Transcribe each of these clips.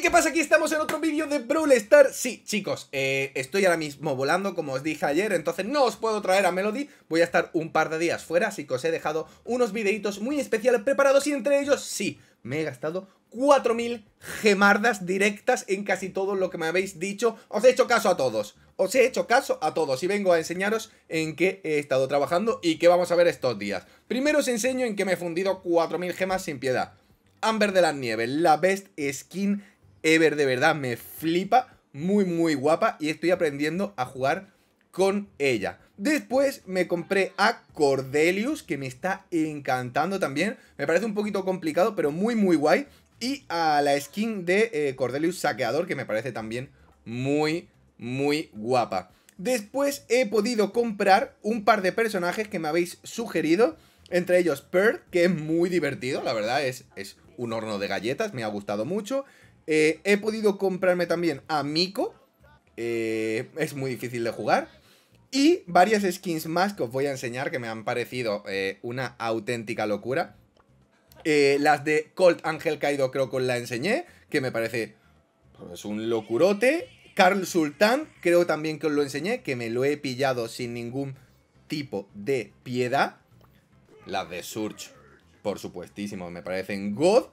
¿qué pasa? Aquí estamos en otro vídeo de Brawl Star Sí, chicos, eh, estoy ahora mismo volando, como os dije ayer Entonces no os puedo traer a Melody Voy a estar un par de días fuera Así que os he dejado unos videitos muy especiales preparados Y entre ellos, sí, me he gastado 4.000 gemardas directas en casi todo lo que me habéis dicho Os he hecho caso a todos Os he hecho caso a todos Y vengo a enseñaros en qué he estado trabajando Y qué vamos a ver estos días Primero os enseño en qué me he fundido 4.000 gemas sin piedad Amber de las Nieves, la best skin Ever de verdad me flipa, muy muy guapa y estoy aprendiendo a jugar con ella. Después me compré a Cordelius, que me está encantando también. Me parece un poquito complicado, pero muy muy guay. Y a la skin de eh, Cordelius Saqueador, que me parece también muy, muy guapa. Después he podido comprar un par de personajes que me habéis sugerido. Entre ellos Pearl, que es muy divertido, la verdad, es, es un horno de galletas, me ha gustado mucho. Eh, he podido comprarme también a Miko. Eh, es muy difícil de jugar. Y varias skins más que os voy a enseñar que me han parecido eh, una auténtica locura. las de Colt Ángel Caído creo que os la enseñé, que me parece es pues, un locurote. Carl Sultan creo también que os lo enseñé, que me lo he pillado sin ningún tipo de piedad. Las de Surge, por supuestísimo, me parecen God.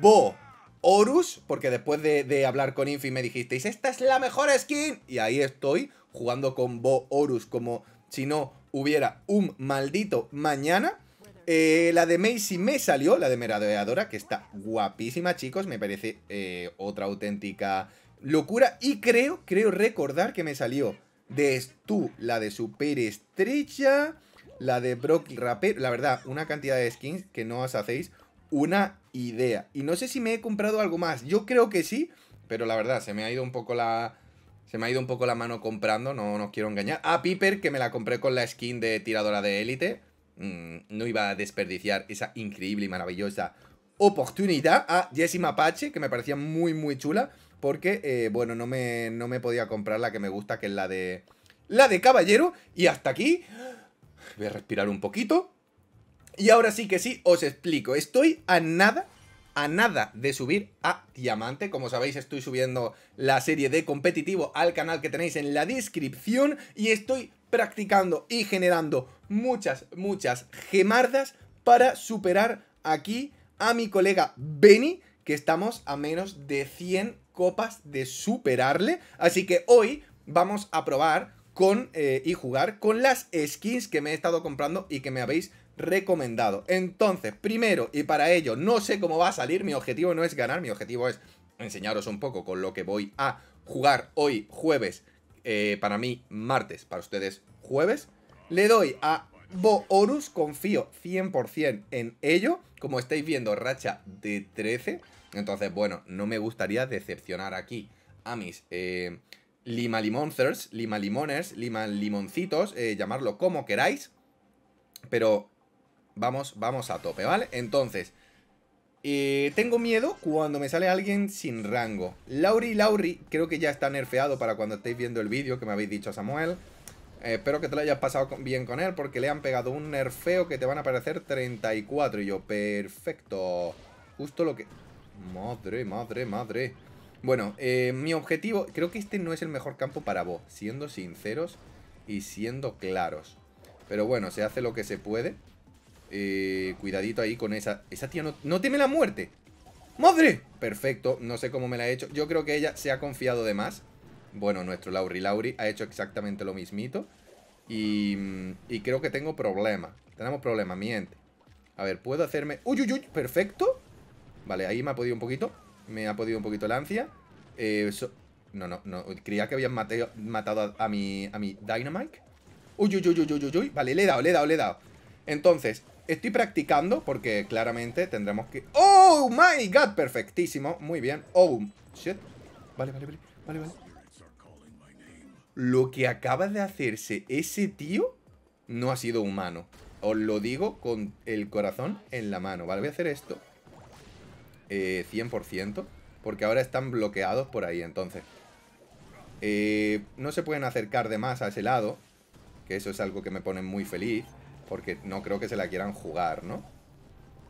Bo, Horus, porque después de, hablar con Infi me dijisteis, esta es la mejor skin. Y ahí estoy jugando con Bo Horus como si no hubiera un maldito mañana. Eh, la de Macy me salió, la de Meradeadora, que está guapísima, chicos. Me parece eh, otra auténtica locura. Y creo, creo recordar que me salió de Stu, la de Estrecha, la de Brock Rapper. La verdad, una cantidad de skins que no os hacéis una idea. Y no sé si me he comprado algo más. Yo creo que sí, pero la verdad, se me ha ido un poco la. Se me ha ido un poco la mano comprando, no nos quiero engañar. A Piper, que me la compré con la skin de tiradora de élite. Mm, no iba a desperdiciar esa increíble y maravillosa oportunidad. A Jessy que me parecía muy, muy chula. Porque, eh, bueno, no me, no me podía comprar la que me gusta, que es la de. La de caballero. Y hasta aquí. Voy a respirar un poquito. Y ahora sí que sí, os explico. Estoy a nada, a nada de subir a Diamante. Como sabéis, estoy subiendo la serie de competitivo al canal que tenéis en la descripción. Y estoy practicando y generando muchas, muchas gemardas para superar aquí a mi colega Benny, que estamos a menos de 100 copas de superarle. Así que hoy vamos a probar con eh, y jugar con las skins que me he estado comprando y que me habéis recomendado. Entonces, primero, y para ello, no sé cómo va a salir, mi objetivo no es ganar, mi objetivo es enseñaros un poco con lo que voy a jugar hoy jueves, eh, para mí martes, para ustedes jueves. Le doy a Boorus, confío 100% en ello, como estáis viendo, racha de 13. Entonces, bueno, no me gustaría decepcionar aquí a mis... Eh, Lima Limoncers, Lima Limoners, Lima Limoncitos, eh, llamarlo como queráis. Pero Vamos, vamos a tope, ¿vale? Entonces, eh, tengo miedo cuando me sale alguien sin rango. Lauri, Lauri, creo que ya está nerfeado para cuando estéis viendo el vídeo que me habéis dicho a Samuel. Eh, espero que te lo hayas pasado bien con él porque le han pegado un nerfeo que te van a parecer 34. Y yo, perfecto. Justo lo que... Madre, madre, madre. Bueno, eh, mi objetivo... Creo que este no es el mejor campo para vos, siendo sinceros y siendo claros. Pero bueno, se hace lo que se puede. Eh, cuidadito ahí con esa. Esa tía no, tiene la muerte. ¡Madre! Perfecto, no sé cómo me la he hecho. Yo creo que ella se ha confiado de más. Bueno, nuestro Lauri Lauri ha hecho exactamente lo mismito. Y, mm, y creo que tengo problemas. Tenemos problema, miente. A ver, ¿puedo hacerme...? ¡Uy, uy, uy! ¡Perfecto! Vale, ahí me ha podido un poquito. Me ha podido un poquito la ansia. Eh, No, no, no. Creía que habían matado a, a, mi, a mi Dynamite. ¡Uy, uy, uy, uy, uy, uy! Vale, le he dado, le he dado, le he dado. Entonces, Estoy practicando porque claramente tendremos que... ¡Oh, my God! Perfectísimo. Muy bien. ¡Oh, shit! Vale, vale, vale. Vale, Lo que acaba de hacerse ese tío no ha sido humano. Os lo digo con el corazón en la mano. Vale, voy a hacer esto. Eh, 100%. Porque ahora están bloqueados por ahí, entonces. Eh, no se pueden acercar de más a ese lado. Que eso es algo que me pone muy feliz porque no creo que se la quieran jugar, ¿no?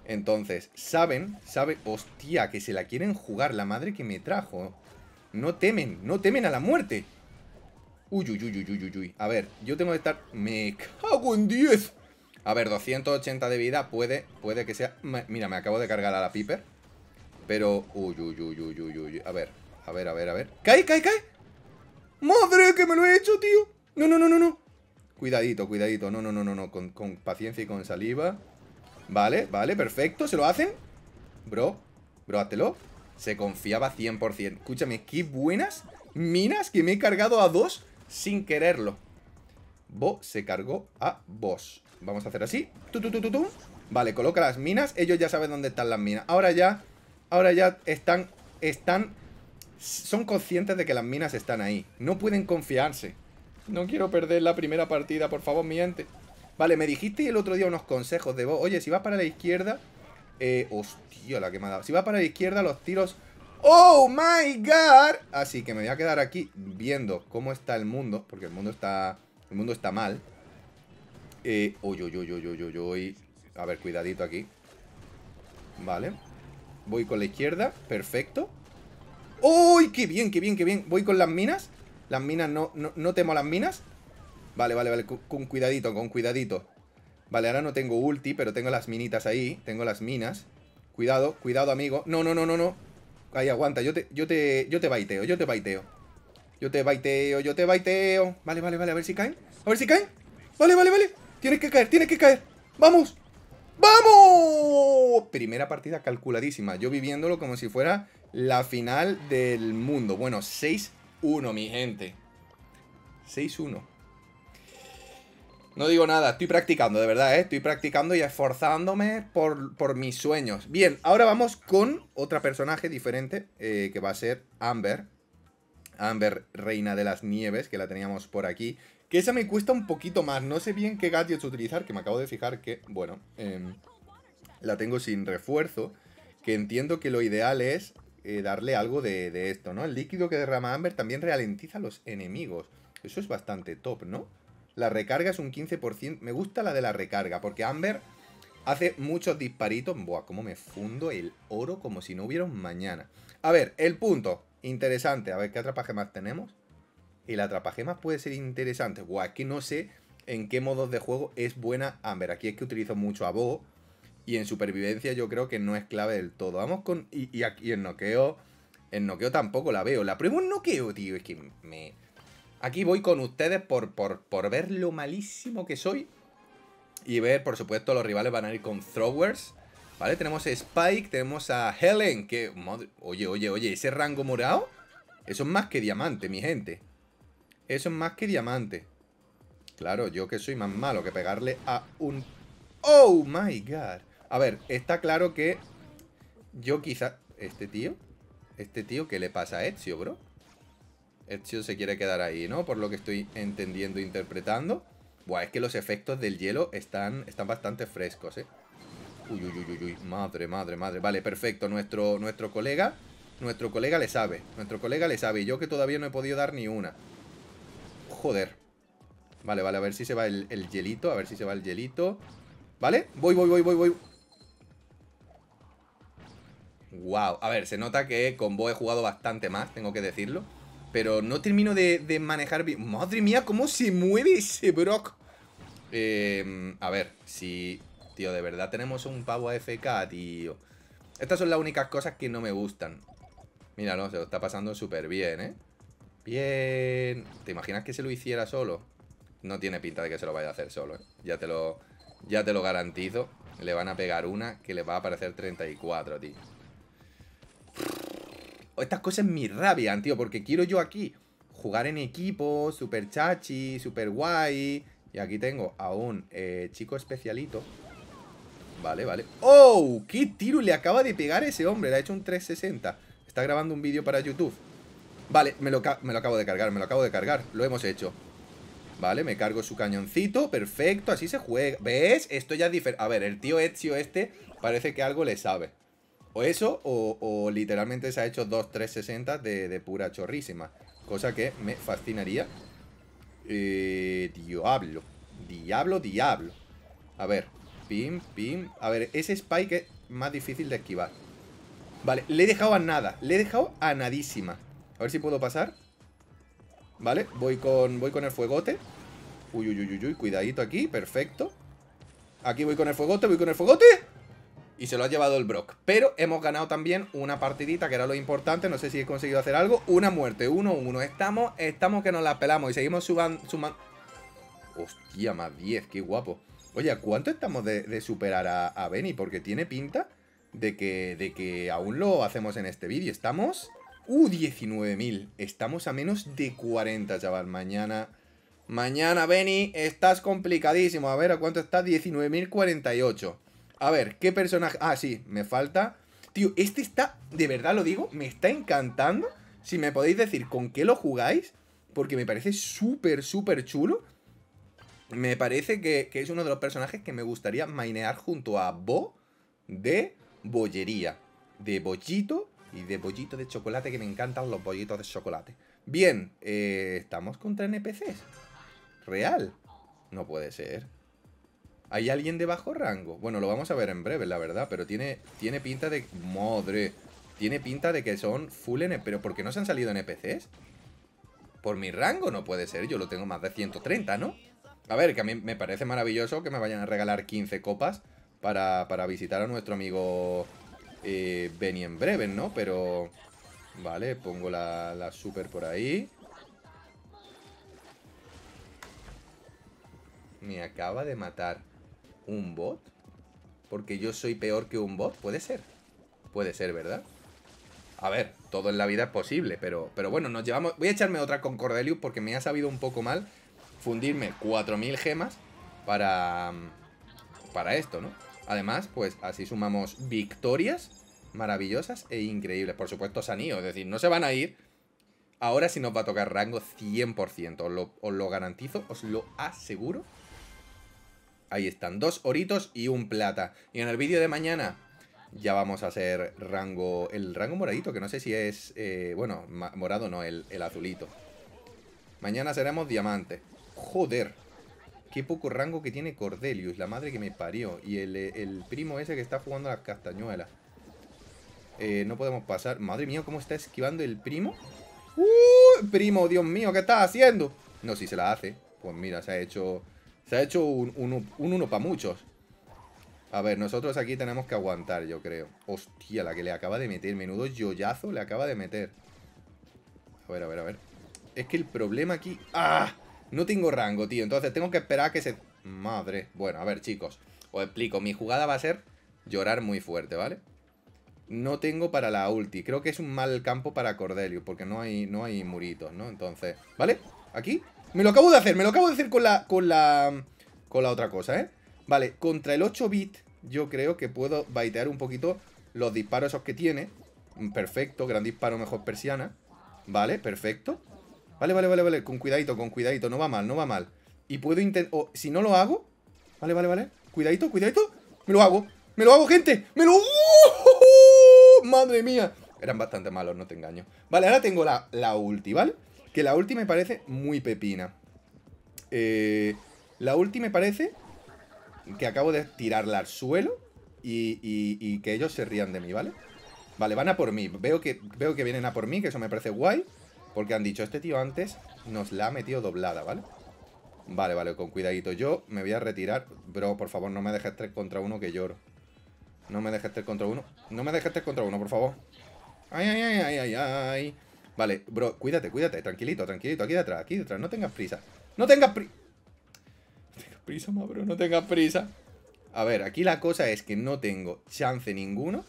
Entonces, saben, sabe, hostia, que se la quieren jugar, la madre que me trajo. No temen, no temen a la muerte. Uy, uy, uy, uy, uy, uy. A ver, yo tengo que estar... Me cago en 10. A ver, 280 de vida puede, puede que sea... Mira, me acabo de cargar a la Piper. Pero... Uy, uy, uy, uy, uy, uy. A ver, a ver, a ver, a ver. ¡Cae, cae, cae! ¡Madre que me lo he hecho, tío! No, no, no, no, no. Cuidadito, cuidadito. No, no, no, no, no. Con, paciencia y con saliva. Vale, vale, perfecto. ¿Se lo hacen? Bro, bro, hátelo. Se confiaba 100%. Escúchame, qué buenas minas que me he cargado a dos sin quererlo. Bo se cargó a vos. Vamos a hacer así. vale, coloca las minas. Ellos ya saben dónde están las minas. Ahora ya, ahora ya están, están, son conscientes de que las minas están ahí. No pueden confiarse. No quiero perder la primera partida, por favor, mi gente. Vale, me dijiste el otro día unos consejos de vos. Oye, si vas para la izquierda... Eh, hostia, la que me ha dado. Si vas para la izquierda, los tiros... ¡Oh, my God! Así que me voy a quedar aquí viendo cómo está el mundo. Porque el mundo está... El mundo está mal. Eh... Uy, uy, uy, uy, uy, A ver, cuidadito aquí. Vale. Voy con la izquierda. Perfecto. ¡Uy, qué bien, qué bien, qué bien! Voy con las minas. Las minas no, no, no temo las minas. Vale, vale, vale, con, cuidadito, con cuidadito. Vale, ahora no tengo ulti, pero tengo las minitas ahí. Tengo las minas. Cuidado, cuidado, amigo. No, no, no, no, no. Ahí aguanta, yo te, yo te, yo te baiteo, yo te baiteo. Yo te baiteo, yo te baiteo. Vale, vale, vale, a ver si caen. A ver si caen. Vale, vale, vale. Tienes que caer, tienes que caer. ¡Vamos! ¡Vamos! Primera partida calculadísima. Yo viviéndolo como si fuera la final del mundo. Bueno, 6 uno, 1 mi gente. 6-1. No digo nada, estoy practicando, de verdad, ¿eh? Estoy practicando y esforzándome por, mis sueños. Bien, ahora vamos con otra personaje diferente, eh, que va a ser Amber. Amber, Reina de las Nieves, que la teníamos por aquí. Que esa me cuesta un poquito más, no sé bien qué gadgets utilizar, que me acabo de fijar que, bueno, em, la tengo sin refuerzo. Que entiendo que lo ideal es eh, darle algo de, esto, ¿no? El líquido que derrama Amber también ralentiza a los enemigos. Eso es bastante top, ¿no? La recarga es un 15%. Me gusta la de la recarga, porque Amber hace muchos disparitos. Buah, cómo me fundo el oro como si no hubiera un mañana. A ver, el punto. Interesante. A ver, ¿qué más tenemos? El más puede ser interesante. Buah, es que no sé en qué modos de juego es buena Amber. Aquí es que utilizo mucho a Bo y en supervivencia yo creo que no es clave del todo. Vamos con... Y, aquí en noqueo... En noqueo tampoco la veo. La prueba en noqueo, tío. Es que me... Aquí voy con ustedes por, por, ver lo malísimo que soy. Y ver, por supuesto, los rivales van a ir con throwers. ¿Vale? Tenemos a Spike, tenemos a Helen, que... oye, oye, oye, ese rango morado... Eso es más que diamante, mi gente. Eso es más que diamante. Claro, yo que soy más malo que pegarle a un... ¡Oh, my God! A ver, está claro que yo quizá... ¿Este tío? ¿Este tío qué le pasa a Ezio, bro? Ezio se quiere quedar ahí, ¿no? Por lo que estoy entendiendo e interpretando. Buah, es que los efectos del hielo están, están bastante frescos, ¿eh? Uy, uy, uy, uy, madre, madre, madre. Vale, perfecto, nuestro, nuestro colega, nuestro colega le sabe, nuestro colega le sabe. Y yo que todavía no he podido dar ni una. Joder. Vale, vale, a ver si se va el, el hielito, a ver si se va el hielito. ¿Vale? Voy, voy, voy, voy, voy. Wow. A ver, se nota que con vos he jugado bastante más, tengo que decirlo. Pero no termino de, manejar bien. Madre mía, cómo se mueve ese Brock. Em, a ver, si... Tío, de verdad tenemos un pavo AFK, tío. Estas son las únicas cosas que no me gustan. Míralo, se lo está pasando súper bien, ¿eh? Bien. ¿Te imaginas que se lo hiciera solo? No tiene pinta de que se lo vaya a hacer solo, ¿eh? Ya te lo, ya te lo garantizo. Le van a pegar una que le va a aparecer 34, tío estas cosas me rabian, tío, porque quiero yo aquí jugar en equipo, super chachi, super guay. Y aquí tengo a un eh, chico especialito. Vale, vale. ¡Oh! ¡Qué tiro le acaba de pegar ese hombre! Le ha hecho un 360. Está grabando un vídeo para YouTube. Vale, me lo, me lo acabo de cargar, me lo acabo de cargar. Lo hemos hecho. Vale, me cargo su cañoncito, perfecto, así se juega. ¿Ves? Esto ya es diferente. A ver, el tío Ezio este parece que algo le sabe. O eso, o, literalmente se ha hecho dos 360 de, de pura chorrísima. Cosa que me fascinaría. Eh, diablo. Diablo, diablo. A ver. Pim, pim. A ver, ese spike es más difícil de esquivar. Vale, le he dejado a nada. Le he dejado a nadísima. A ver si puedo pasar. Vale, voy con, voy con el fuegote. Uy, uy, uy, uy, uy. Cuidadito aquí. Perfecto. Aquí voy con el fuegote, voy con el fuegote. Y se lo ha llevado el Brock. Pero hemos ganado también una partidita, que era lo importante. No sé si he conseguido hacer algo. Una muerte, 1-1. Uno, uno. Estamos, estamos que nos la pelamos. Y seguimos sumando... Hostia, más 10, qué guapo. Oye, cuánto estamos de, superar a, a, Benny? Porque tiene pinta de que, de que aún lo hacemos en este vídeo. Estamos... ¡Uh, 19.000! Estamos a menos de 40, chaval. Mañana... Mañana, Benny, estás complicadísimo. A ver, ¿a cuánto estás? 19.048. A ver, ¿qué personaje? Ah, sí, me falta. Tío, este está, de verdad lo digo, me está encantando. Si me podéis decir con qué lo jugáis, porque me parece súper, súper chulo. Me parece que, es uno de los personajes que me gustaría mainear junto a Bo de bollería. De bollito y de bollito de chocolate, que me encantan los bollitos de chocolate. Bien, eh, estamos contra NPCs. Real. No puede ser. ¿Hay alguien de bajo rango? Bueno, lo vamos a ver en breve, la verdad, pero tiene, tiene pinta de... ¡Madre! Tiene pinta de que son full NPCs. ¿Pero por qué no se han salido NPCs? Por mi rango no puede ser, yo lo tengo más de 130, ¿no? A ver, que a mí me parece maravilloso que me vayan a regalar 15 copas para, visitar a nuestro amigo eh, Benny en breve, ¿no? Pero... Vale, pongo la, la super por ahí. Me acaba de matar. ¿Un bot? Porque yo soy peor que un bot, puede ser. Puede ser, ¿verdad? A ver, todo en la vida es posible, pero, pero bueno, nos llevamos... Voy a echarme otra con Cordelius porque me ha sabido un poco mal fundirme 4.000 gemas para... Para esto, ¿no? Además, pues así sumamos victorias maravillosas e increíbles. Por supuesto, Sanío, es decir, no se van a ir. Ahora sí nos va a tocar rango 100%, lo, os lo garantizo, os lo aseguro. Ahí están, dos oritos y un plata. Y en el vídeo de mañana ya vamos a hacer rango... El rango moradito, que no sé si es... Eh, bueno, morado no, el, azulito. Mañana seremos diamante. Joder. Qué poco rango que tiene Cordelius, la madre que me parió. Y el, el primo ese que está jugando a las castañuelas. Eh, no podemos pasar. Madre mía, ¿cómo está esquivando el primo? ¡Uh! Primo, Dios mío, ¿qué está haciendo? No, si se la hace. Pues mira, se ha hecho se ha hecho un, uno para muchos. A ver, nosotros aquí tenemos que aguantar, yo creo. Hostia, la que le acaba de meter. Menudo yoyazo le acaba de meter. A ver, a ver, a ver. Es que el problema aquí... ¡Ah! No tengo rango, tío. Entonces tengo que esperar a que se... Madre. Bueno, a ver, chicos. Os explico. Mi jugada va a ser llorar muy fuerte, ¿vale? No tengo para la ulti. Creo que es un mal campo para Cordelius Porque no hay, no hay muritos, ¿no? Entonces... ¿Vale? Aquí me lo acabo de hacer, me lo acabo de hacer con la, con la, con la otra cosa, ¿eh? Vale, contra el 8-bit yo creo que puedo baitear un poquito los disparos esos que tiene. Mm, perfecto, gran disparo, mejor persiana. Vale, perfecto. Vale, vale, vale, vale, con cuidadito, con cuidadito, no va mal, no va mal. Y puedo intentar... si no lo hago... Vale, vale, vale. Cuidadito, cuidadito. Me lo hago. Me lo hago, gente. Me lo... ¡Uh! Madre mía. Eran bastante malos, no te engaño. Vale, ahora tengo la, la ulti, ¿vale? vale que la última me parece muy pepina. Eh, la última me parece que acabo de tirarla al suelo y, que ellos se rían de mí, ¿vale? Vale, van a por mí. Veo que, veo que vienen a por mí, que eso me parece guay. Porque han dicho, este tío antes nos la ha metido doblada, ¿vale? Vale, vale, con cuidadito. Yo me voy a retirar. Bro, por favor, no me dejes tres contra uno que lloro. No me dejes tres contra uno, No me dejes tres contra uno, por favor. Ay, ay, ay, ay, ay, ay. Vale, bro, cuídate, cuídate, tranquilito, tranquilito, aquí detrás, aquí detrás, no tengas prisa. No tengas prisa. No tengas prisa, ma, bro, no tengas prisa. A ver, aquí la cosa es que no tengo chance ninguno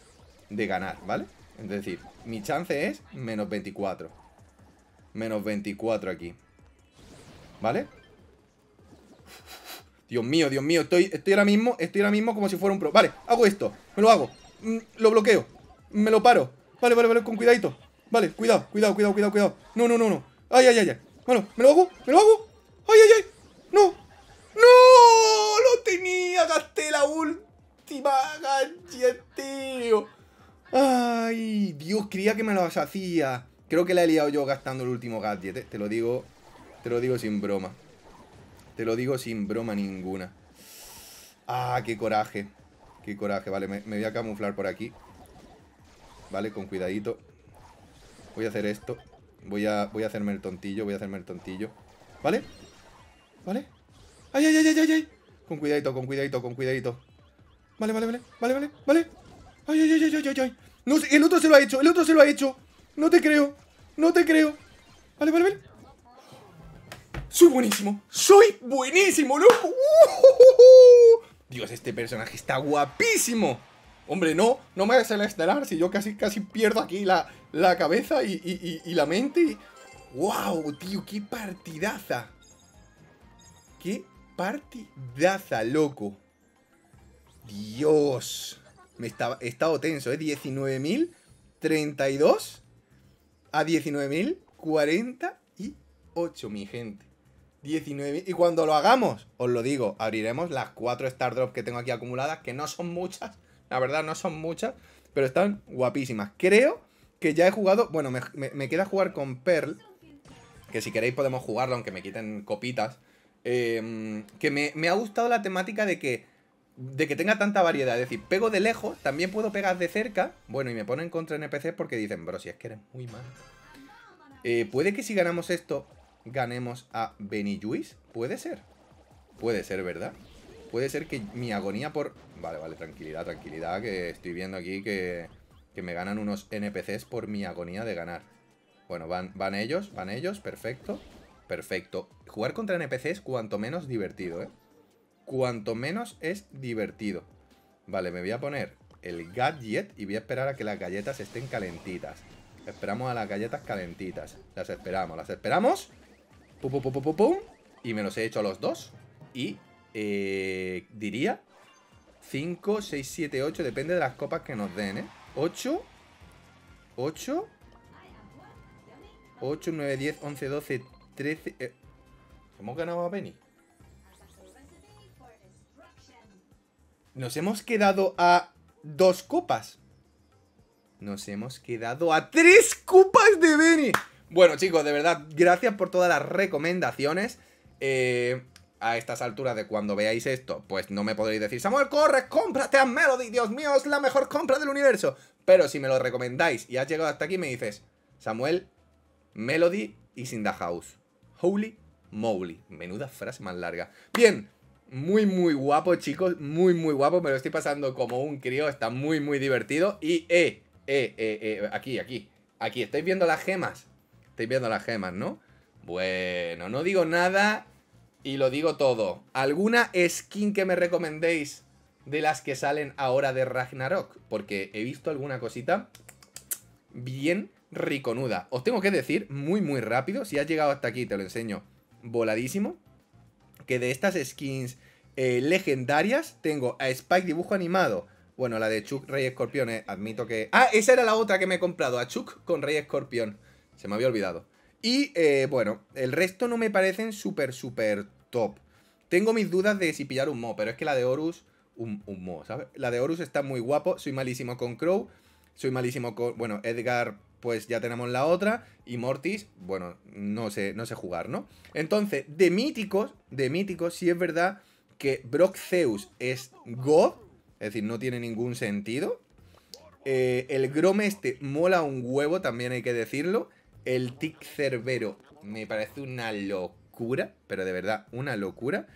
de ganar, ¿vale? Es decir, mi chance es menos 24. Menos 24 aquí. ¿Vale? Dios mío, Dios mío, estoy, estoy ahora mismo, estoy ahora mismo como si fuera un pro. Vale, hago esto, me lo hago, mm, lo bloqueo, me lo paro. Vale, vale, vale, con cuidadito. Vale, cuidado, cuidado, cuidado, cuidado, cuidado. No, no, no, no. Ay, ay, ay, ay. Bueno, ¿me lo hago? ¿Me lo hago? ¡Ay, ay, ay! ¡No! ¡No! ¡Lo tenía! ¡Gasté la última gadget, tío! ¡Ay! Dios, creía que me lo hacía. Creo que la he liado yo gastando el último gadget, eh. te lo digo. Te lo digo sin broma. Te lo digo sin broma ninguna. Ah, qué coraje. Qué coraje. Vale, me voy a camuflar por aquí. Vale, con cuidadito. Voy a hacer esto. Voy a, voy a hacerme el tontillo, voy a hacerme el tontillo. ¿Vale? ¿Vale? ¡Ay, ay, ay, ay, ay! Con cuidadito, con cuidadito, con cuidadito. Vale, vale, vale, vale, vale, vale. ¡Ay, ay, ay, ay, ay, ay! el otro se lo ha hecho, el otro se lo ha hecho. No te creo, no te creo. Vale, vale, vale. Soy buenísimo, soy buenísimo, loco. ¡Uh! Dios, este personaje está guapísimo. Hombre, no, no me hagas el estelar, si yo casi, casi pierdo aquí la, cabeza y, la mente. ¡Wow, tío! ¡Qué partidaza! ¡Qué partidaza, loco! ¡Dios! Me estaba, he estado tenso, ¿eh? 19.032 a 19.048, mi gente. Y cuando lo hagamos, os lo digo, abriremos las cuatro Star Drops que tengo aquí acumuladas, que no son muchas la verdad, no son muchas, pero están guapísimas. Creo que ya he jugado... Bueno, me, queda jugar con Pearl, que si queréis podemos jugarlo, aunque me quiten copitas. Em, que me, ha gustado la temática de que, de que tenga tanta variedad. Es decir, pego de lejos, también puedo pegar de cerca. Bueno, y me ponen contra NPC porque dicen, bro, si es que eres muy malo. Eh, puede que si ganamos esto, ganemos a luis Puede ser. Puede ser, ¿verdad? puede ser que mi agonía por... Vale, vale, tranquilidad, tranquilidad, que estoy viendo aquí que, que me ganan unos NPCs por mi agonía de ganar. Bueno, van, van ellos, van ellos, perfecto. Perfecto. Jugar contra NPCs cuanto menos divertido, ¿eh? Cuanto menos es divertido. Vale, me voy a poner el gadget y voy a esperar a que las galletas estén calentitas. Esperamos a las galletas calentitas. Las esperamos, las esperamos. pum, pum, pum, pum, Y me los he hecho a los dos. Y eh, diría 5, 6, 7, 8, depende de las copas que nos den, ¿eh? 8, 8, 8, 9, 10, 11, 12, 13... Eh. ¿Hemos ganado a venir? Nos hemos quedado a dos copas. Nos hemos quedado a tres copas de Benny. Bueno, chicos, de verdad, gracias por todas las recomendaciones. Eh, a estas alturas de cuando veáis esto, pues no me podréis decir, Samuel, corre, cómprate a Melody, Dios mío, es la mejor compra del universo. Pero si me lo recomendáis y has llegado hasta aquí, me dices, Samuel, Melody y in the house. Holy moly. Menuda frase más larga. Bien, muy, muy guapo, chicos. Muy, muy guapo. Me lo estoy pasando como un crío. Está muy, muy divertido. Y, eh, eh, eh, eh, aquí, aquí. Aquí, ¿estáis viendo las gemas? Estáis viendo las gemas, ¿no? Bueno, no digo nada. Y lo digo todo. ¿Alguna skin que me recomendéis de las que salen ahora de Ragnarok? Porque he visto alguna cosita bien riconuda. Os tengo que decir muy, muy rápido, si has llegado hasta aquí, te lo enseño voladísimo, que de estas skins eh, legendarias tengo a Spike dibujo animado. Bueno, la de Chuck Rey Escorpión, eh, admito que... Ah, esa era la otra que me he comprado, a Chuck con Rey Escorpión. Se me había olvidado. Y eh, bueno, el resto no me parecen súper, súper top. Tengo mis dudas de si pillar un Mo, pero es que la de Horus, un, un Mo, ¿sabes? La de Horus está muy guapo, soy malísimo con Crow, soy malísimo con... Bueno, Edgar, pues ya tenemos la otra, y Mortis, bueno, no sé, no sé jugar, ¿no? Entonces, de míticos, de míticos, sí es verdad que Brock Zeus es God, es decir, no tiene ningún sentido. Eh, el Grom este mola un huevo, también hay que decirlo. El tic cerbero me parece una locura, pero de verdad, una locura.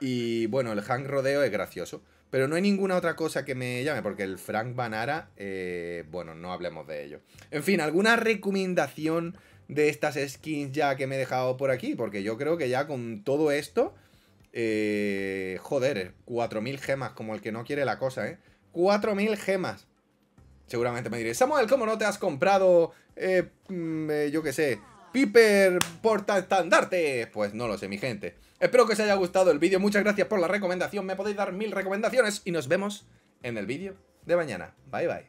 Y bueno, el Hank rodeo es gracioso. Pero no hay ninguna otra cosa que me llame, porque el Frank Banara, eh, bueno, no hablemos de ello. En fin, ¿alguna recomendación de estas skins ya que me he dejado por aquí? Porque yo creo que ya con todo esto, eh, joder, 4.000 gemas, como el que no quiere la cosa, ¿eh? 4.000 gemas seguramente me diréis, Samuel, ¿cómo no te has comprado, eh, mm, eh, yo qué sé, Piper Estandarte. Pues no lo sé, mi gente. Espero que os haya gustado el vídeo, muchas gracias por la recomendación, me podéis dar mil recomendaciones y nos vemos en el vídeo de mañana. Bye, bye.